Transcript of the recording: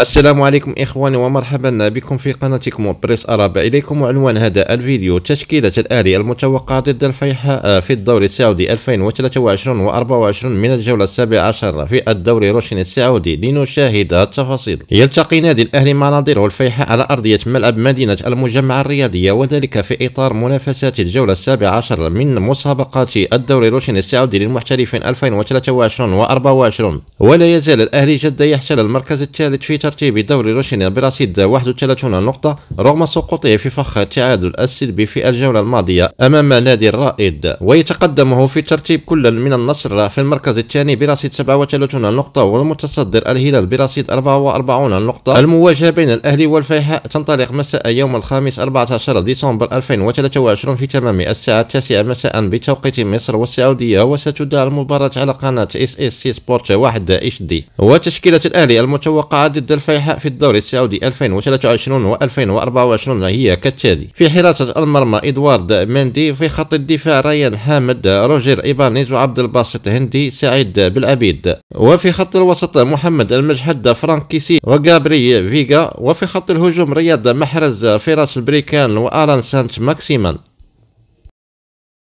السلام عليكم إخواني ومرحبا بكم في قناتكم بريس أراب إليكم عنوان هذا الفيديو تشكيلة الأهلي المتوقعة ضد الفيحاء في الدوري السعودي 2023 و 24 من الجولة السابعة عشر في الدوري روشن السعودي لنشاهد التفاصيل يلتقي نادي الأهلي مع نظيره الفيحاء على أرضية ملعب مدينة المجمع الرياضية وذلك في إطار منافسات الجولة السابعة عشر من مسابقات الدوري روشن السعودي للمحترفين 2023 و 24 ولا يزال الأهلي جدة يحتل المركز الثالث في ترتيب دوري روشينيا برصيد 31 نقطة رغم سقوطه في فخ التعادل السلبي في الجولة الماضية أمام نادي الرائد ويتقدمه في ترتيب كل من النصر في المركز الثاني برصيد 37 نقطة والمتصدر الهلال برصيد 44 نقطة المواجهة بين الأهلي والفيحاء تنطلق مساء يوم الخامس 14 ديسمبر 2023 في تمام الساعة التاسعة مساء بتوقيت مصر والسعودية وستدار المباراة على قناة اس اس سي سبورت 1 اتش دي وتشكيلة الأهلي المتوقعة ضد الفيحاء في الدوري السعودي 2023 و 2024 هي كالتالي في حراسة المرمى إدوارد مندي في خط الدفاع ريان حامد روجير إيبانيز وعبد الباسط هندي سعيد بالعبيد وفي خط الوسط محمد المجحد فرانكيسي وجابري فيغا وفي خط الهجوم رياض محرز فراس البريكان وآلان سانت ماكسيمان